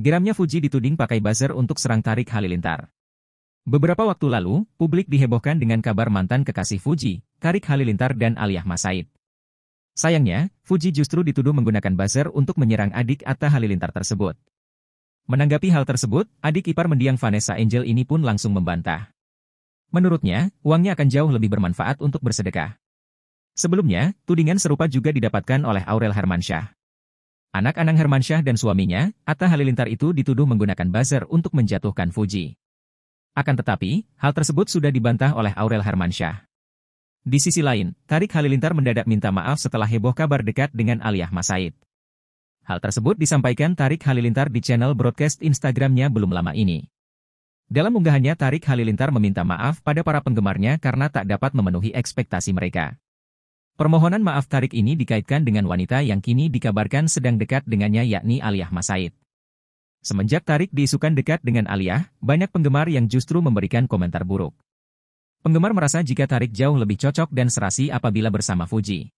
Geramnya Fuji dituding pakai buzzer untuk serang tarik Halilintar. Beberapa waktu lalu, publik dihebohkan dengan kabar mantan kekasih Fuji, Karik Halilintar dan Aliyah Masaid. Sayangnya, Fuji justru dituduh menggunakan buzzer untuk menyerang adik Atta Halilintar tersebut. Menanggapi hal tersebut, adik ipar mendiang Vanessa Angel ini pun langsung membantah. Menurutnya, uangnya akan jauh lebih bermanfaat untuk bersedekah. Sebelumnya, tudingan serupa juga didapatkan oleh Aurel Hermansyah. Anak Anang Hermansyah dan suaminya, Atta Halilintar itu dituduh menggunakan buzzer untuk menjatuhkan Fuji. Akan tetapi, hal tersebut sudah dibantah oleh Aurel Hermansyah. Di sisi lain, Tarik Halilintar mendadak minta maaf setelah heboh kabar dekat dengan Aliyah Masaid. Hal tersebut disampaikan Tarik Halilintar di channel broadcast Instagramnya belum lama ini. Dalam unggahannya Tarik Halilintar meminta maaf pada para penggemarnya karena tak dapat memenuhi ekspektasi mereka. Permohonan maaf Tarik ini dikaitkan dengan wanita yang kini dikabarkan sedang dekat dengannya yakni Aliyah Masaid. Semenjak Tarik diisukan dekat dengan Aliyah, banyak penggemar yang justru memberikan komentar buruk. Penggemar merasa jika Tarik jauh lebih cocok dan serasi apabila bersama Fuji.